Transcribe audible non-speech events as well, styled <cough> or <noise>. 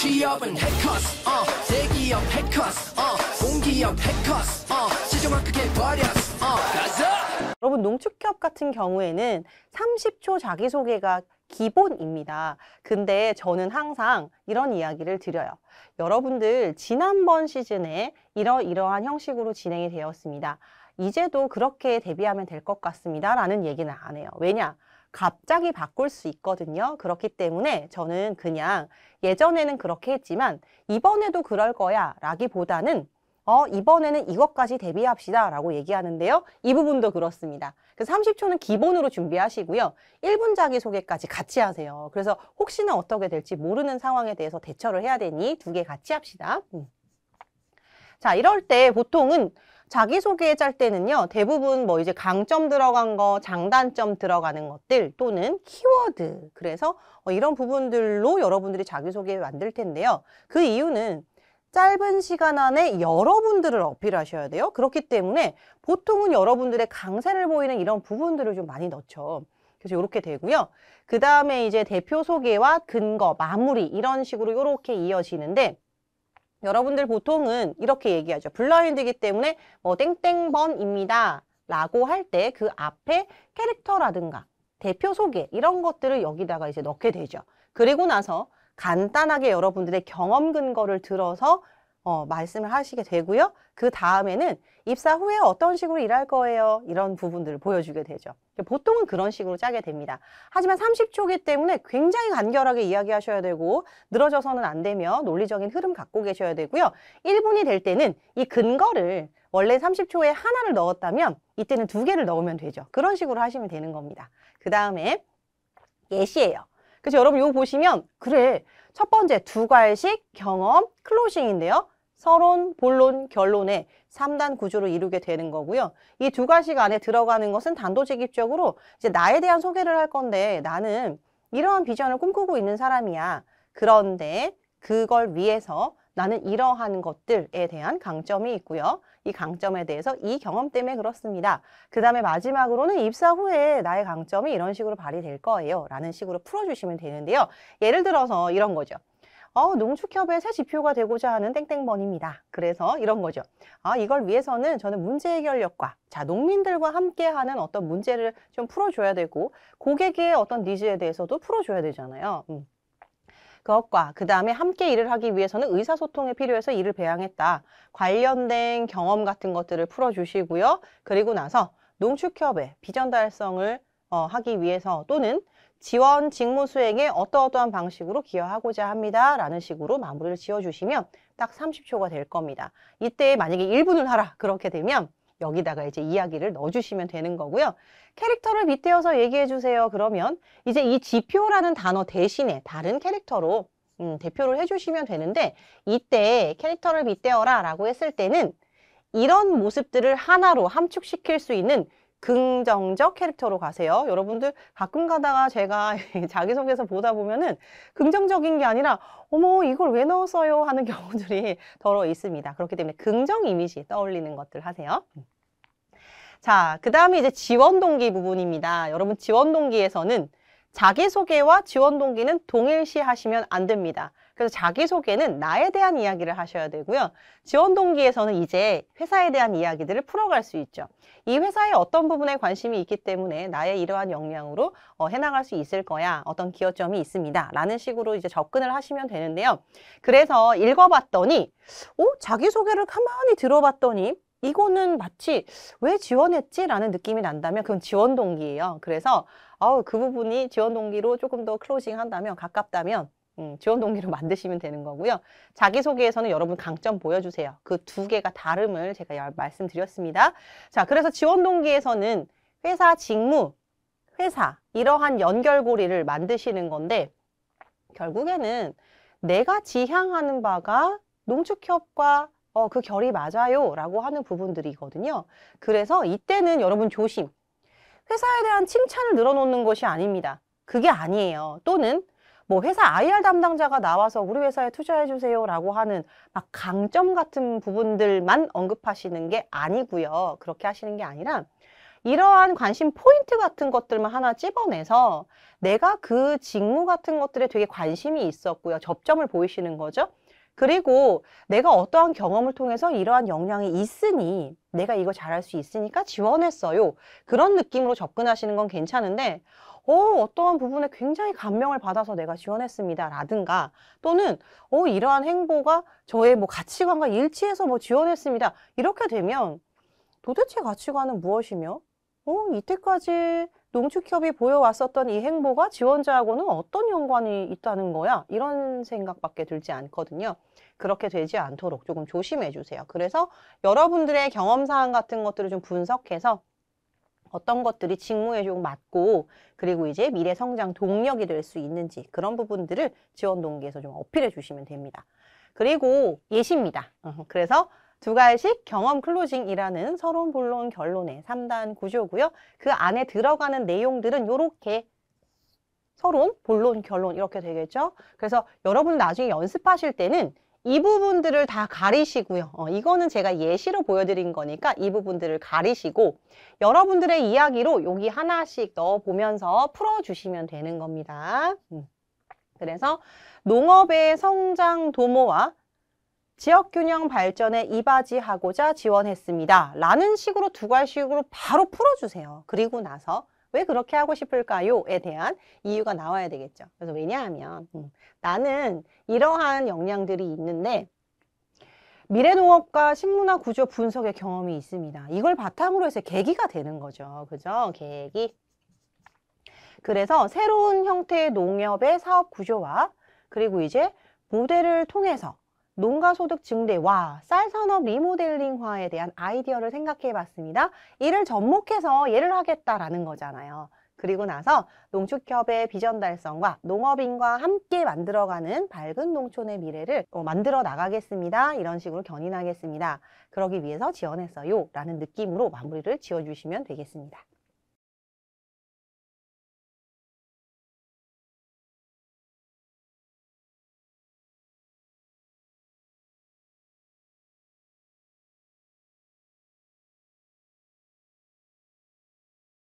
취업은 해커스 어 대기업 해커스 어 공기업 해커스 어 시중만 크게 버렸어 어 가자 여러분 농축기업 같은 경우에는 30초 자기소개가 기본입니다. 근데 저는 항상 이런 이야기를 드려요. 여러분들 지난번 시즌에 이러이러한 형식으로 진행이 되었습니다. 이제도 그렇게 대비하면 될 것 같습니다. 라는 얘기는 안 해요. 왜냐? 갑자기 바꿀 수 있거든요. 그렇기 때문에 저는 그냥 예전에는 그렇게 했지만 이번에도 그럴 거야 라기보다는 어, 이번에는 이것까지 대비합시다 라고 얘기하는데요. 이 부분도 그렇습니다. 그래서 30초는 기본으로 준비하시고요. 1분 자기소개까지 같이 하세요. 그래서 혹시나 어떻게 될지 모르는 상황에 대해서 대처를 해야 되니 두 개 같이 합시다. 음. 자, 이럴 때 보통은 자기소개 짤 때는요, 대부분 뭐 이제 강점 들어간 거, 장단점 들어가는 것들 또는 키워드. 그래서 어, 이런 부분들로 여러분들이 자기소개 만들 텐데요. 그 이유는 짧은 시간 안에 여러분들을 어필하셔야 돼요. 그렇기 때문에 보통은 여러분들의 강세를 보이는 이런 부분들을 좀 많이 넣죠. 그래서 이렇게 되고요. 그 다음에 이제 대표 소개와 근거, 마무리 이런 식으로 이렇게 이어지는데 여러분들 보통은 이렇게 얘기하죠. 블라인드이기 때문에 뭐 땡땡번입니다. 라고 할 때 그 앞에 캐릭터라든가 대표 소개 이런 것들을 여기다가 이제 넣게 되죠. 그리고 나서 간단하게 여러분들의 경험 근거를 들어서 어, 말씀을 하시게 되고요. 그 다음에는 입사 후에 어떤 식으로 일할 거예요. 이런 부분들을 보여주게 되죠. 보통은 그런 식으로 짜게 됩니다. 하지만 30초기 때문에 굉장히 간결하게 이야기하셔야 되고 늘어져서는 안 되며 논리적인 흐름 갖고 계셔야 되고요. 1분이 될 때는 이 근거를 원래 30초에 하나를 넣었다면 이때는 두 개를 넣으면 되죠. 그런 식으로 하시면 되는 겁니다. 그 다음에 예시예요. 그래서 여러분 이거 보시면 그래 첫 번째 두괄식 경험 클로징인데요. 서론, 본론, 결론의 3단 구조를 이루게 되는 거고요. 이 두 가지가 안에 들어가는 것은 단도직입적으로 이제 나에 대한 소개를 할 건데 나는 이러한 비전을 꿈꾸고 있는 사람이야. 그런데 그걸 위해서 나는 이러한 것들에 대한 강점이 있고요. 이 강점에 대해서 이 경험 때문에 그렇습니다. 그 다음에 마지막으로는 입사 후에 나의 강점이 이런 식으로 발휘될 거예요. 라는 식으로 풀어주시면 되는데요. 예를 들어서 이런 거죠. 어, 농축협의 새 지표가 되고자 하는 땡땡번입니다. 그래서 이런 거죠. 아, 이걸 위해서는 저는 문제 해결력과 자, 농민들과 함께하는 어떤 문제를 좀 풀어줘야 되고 고객의 어떤 니즈에 대해서도 풀어줘야 되잖아요. 음. 그것과 그 다음에 함께 일을 하기 위해서는 의사소통에 필요해서 일을 배양했다. 관련된 경험 같은 것들을 풀어주시고요. 그리고 나서 농축협의 비전 달성을 어, 하기 위해서 또는 지원 직무 수행에 어떠어떠한 방식으로 기여하고자 합니다. 라는 식으로 마무리를 지어주시면 딱 30초가 될 겁니다. 이때 만약에 1분을 하라 그렇게 되면 여기다가 이제 이야기를 넣어주시면 되는 거고요. 캐릭터를 빗대어서 얘기해주세요. 그러면 이제 이 지표라는 단어 대신에 다른 캐릭터로 음, 대표를 해주시면 되는데 이때 캐릭터를 빗대어라 라고 했을 때는 이런 모습들을 하나로 함축시킬 수 있는 긍정적 캐릭터로 가세요. 여러분들 가끔 가다가 제가 <laughs> 자기소개서 보다 보면은 긍정적인 게 아니라 어머 이걸 왜 넣었어요 하는 경우들이 <laughs> 더러 있습니다. 그렇기 때문에 긍정 이미지 떠올리는 것들 하세요. 자, 그 다음에 이제 지원 동기 부분입니다. 여러분 지원 동기에서는 자기소개와 지원 동기는 동일시 하시면 안 됩니다. 그래서 자기소개는 나에 대한 이야기를 하셔야 되고요. 지원 동기에서는 이제 회사에 대한 이야기들을 풀어갈 수 있죠. 이회사에 어떤 부분에 관심이 있기 때문에 나의 이러한 역량으로 어, 해나갈 수 있을 거야. 어떤 기여점이 있습니다. 라는 식으로 이제 접근을 하시면 되는데요. 그래서 읽어봤더니 어? 자기소개를 가만히 들어봤더니 이거는 마치 왜 지원했지? 라는 느낌이 난다면 그건 지원 동기예요. 그래서 아우 그 부분이 지원 동기로 조금 더 클로징 한다면 가깝다면 음, 지원 동기로 만드시면 되는 거고요. 자기소개에서는 여러분 강점 보여주세요. 그 두 개가 다름을 제가 말씀드렸습니다. 자, 그래서 지원 동기에서는 회사 직무, 회사 이러한 연결고리를 만드시는 건데 결국에는 내가 지향하는 바가 농축협과 어, 그 결이 맞아요 라고 하는 부분들이거든요. 그래서 이때는 여러분 조심. 회사에 대한 칭찬을 늘어놓는 것이 아닙니다. 그게 아니에요. 또는 뭐 회사 IR 담당자가 나와서 우리 회사에 투자해 주세요라고 하는 막 강점 같은 부분들만 언급하시는 게 아니고요. 그렇게 하시는 게 아니라 이러한 관심 포인트 같은 것들만 하나 찝어내서 내가 그 직무 같은 것들에 되게 관심이 있었고요. 접점을 보이시는 거죠. 그리고 내가 어떠한 경험을 통해서 이러한 역량이 있으니 내가 이거 잘할 수 있으니까 지원했어요. 그런 느낌으로 접근하시는 건 괜찮은데 어, 어떠한 부분에 굉장히 감명을 받아서 내가 지원했습니다. 라든가 또는 어, 이러한 행보가 저의 뭐 가치관과 일치해서 뭐 지원했습니다. 이렇게 되면 도대체 가치관은 무엇이며 어, 이때까지 농축협이 보여왔었던 이 행보가 지원자하고는 어떤 연관이 있다는 거야? 이런 생각밖에 들지 않거든요. 그렇게 되지 않도록 조금 조심해 주세요. 그래서 여러분들의 경험사항 같은 것들을 좀 분석해서 어떤 것들이 직무에 좀 맞고 그리고 이제 미래 성장 동력이 될 수 있는지 그런 부분들을 지원 동기에서 좀 어필해 주시면 됩니다. 그리고 예시입니다. <laughs> 그래서 두 갈씩 경험 클로징이라는 서론 본론 결론의 3단 구조고요. 그 안에 들어가는 내용들은 이렇게 서론, 본론, 결론 이렇게 되겠죠. 그래서 여러분 나중에 연습하실 때는 이 부분들을 다 가리시고요. 어, 이거는 제가 예시로 보여드린 거니까 이 부분들을 가리시고 여러분들의 이야기로 여기 하나씩 넣어보면서 풀어주시면 되는 겁니다. 음. 그래서 농업의 성장 도모와 지역균형 발전에 이바지하고자 지원했습니다. 라는 식으로 두 갈식으로 바로 풀어주세요. 그리고 나서 왜 그렇게 하고 싶을까요?에 대한 이유가 나와야 되겠죠. 그래서 왜냐하면 음, 나는 이러한 역량들이 있는데 미래농업과 식문화 구조 분석의 경험이 있습니다. 이걸 바탕으로 해서 계기가 되는 거죠. 그죠? 계기. 그래서 새로운 형태의 농협의 사업 구조와 그리고 이제 모델을 통해서 농가소득 증대와 쌀산업 리모델링화에 대한 아이디어를 생각해 봤습니다. 이를 접목해서 예를 하겠다라는 거잖아요. 그리고 나서 농축협의 비전 달성과 농업인과 함께 만들어가는 밝은 농촌의 미래를 어, 만들어 나가겠습니다. 이런 식으로 견인하겠습니다. 그러기 위해서 지원했어요. 라는 느낌으로 마무리를 지어주시면 되겠습니다.